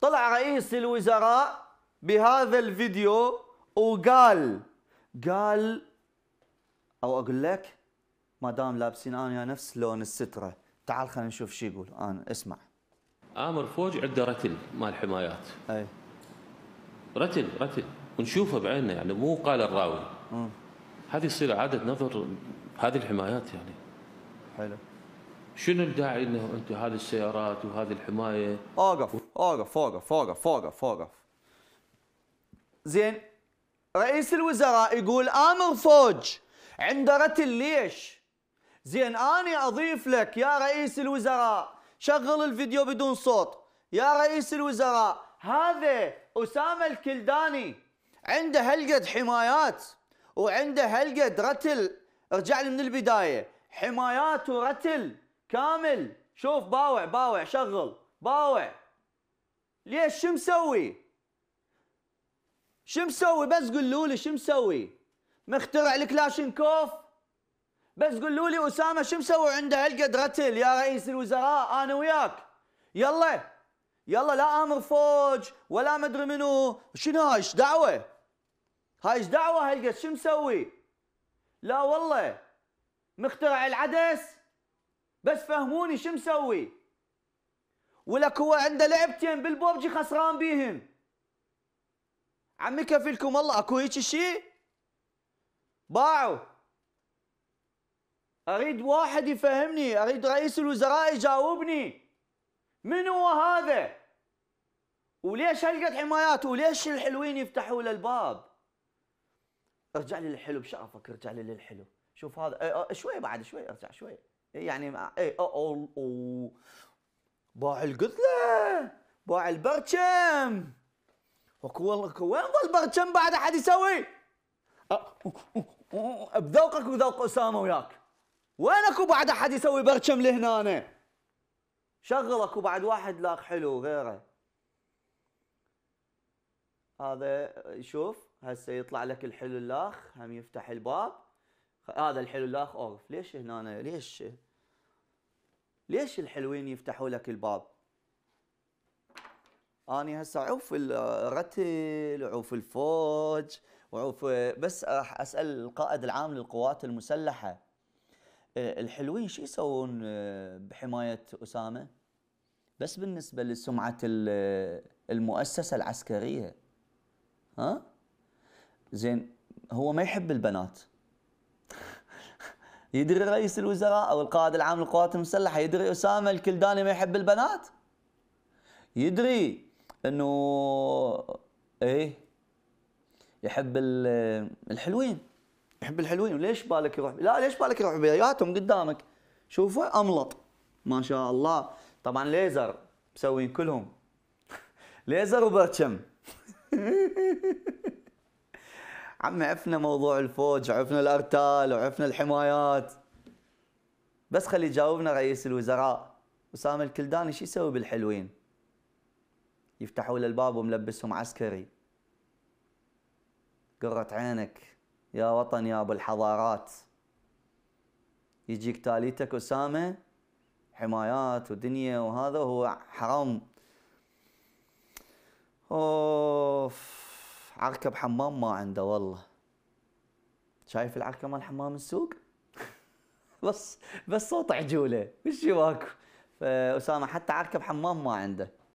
طلع رئيس الوزراء بهذا الفيديو وقال قال او اقول لك ما دام لابسين انا نفس لون الستره تعال خلينا نشوف شو يقول انا اسمع امر فوج عنده رتل مال حمايات اي رتل رتل ونشوفه بعيننا يعني مو قال الراوي هذه تصير اعاده نظر هذه الحمايات يعني حلو شنو الداعي انه انت هذه السيارات وهذه الحمايه اوقف اوقف اوقف اوقف اوقف اوقف زين رئيس الوزراء يقول امر فوج عنده رتل ليش؟ زين اني اضيف لك يا رئيس الوزراء شغل الفيديو بدون صوت يا رئيس الوزراء هذا اسامه الكلداني عنده هلقد حمايات وعنده هلقد رتل ارجع لي من البدايه حمايات ورتل كامل شوف باوع باوع شغل باوع ليش شو مسوي شو مسوي بس قولوا لي شو مسوي مخترع الكلاشنكوف بس قولوا لي اسامه شو مسوي عنده هالقد رتل يا رئيس الوزراء انا وياك يلا يلا لا امر فوج ولا مدري منو شنو هاي ايش دعوه هاي ايش دعوه هالقد شو مسوي لا والله مخترع العدس بس فهموني شو مسوي ولك هو عنده لعبتين بالبوبجي خسران بيهم عمي كفيلكم الله اكو هيك شيء باعوا اريد واحد يفهمني اريد رئيس الوزراء يجاوبني من هو هذا وليش هلقد حمايات وليش الحلوين يفتحوا له الباب ارجع لي للحلو بشرفك ارجع لي للحلو شوف هذا أه، أه، شوي بعد شوي ارجع شوي يعني مع ايه او او باع القتله باع البرشم وكو وين ظل برشم بعد احد يسوي؟ بذوقك وذوق اسامه وياك وين اكو بعد احد يسوي برشم لهنا شغل اكو بعد واحد لاق حلو غيره هذا شوف هسه يطلع لك الحلو الاخ هم يفتح الباب هذا الحلو الاخ اوف ليش هنا أنا ليش ليش الحلوين يفتحوا لك الباب اني هسه عوف الرتل وعوف الفوج وعوف بس راح اسال القائد العام للقوات المسلحه أه، الحلوين شو يسوون أه، بحمايه اسامه بس بالنسبه لسمعه المؤسسه العسكريه ها زين هو ما يحب البنات يدري رئيس الوزراء او القائد العام للقوات المسلحه يدري اسامه الكلداني ما يحب البنات يدري انه ايه يحب الحلوين يحب الحلوين وليش بالك يروح لا ليش بالك يروح بياتهم قدامك شوفه املط ما شاء الله طبعا ليزر مسوين كلهم ليزر وبرشم عمي عفنا موضوع الفوج عفنا الارتال وعفنا الحمايات بس خلي يجاوبنا رئيس الوزراء وسام الكلداني شو يسوي بالحلوين يفتحوا له الباب وملبسهم عسكري قرة عينك يا وطن يا ابو الحضارات يجيك تاليتك اسامه حمايات ودنيا وهذا وهو حرام أوه. عركب حمام ما عنده والله شايف العركه مال حمام السوق بس بس صوت عجوله وش ماكو فاسامه حتى عركب حمام ما عنده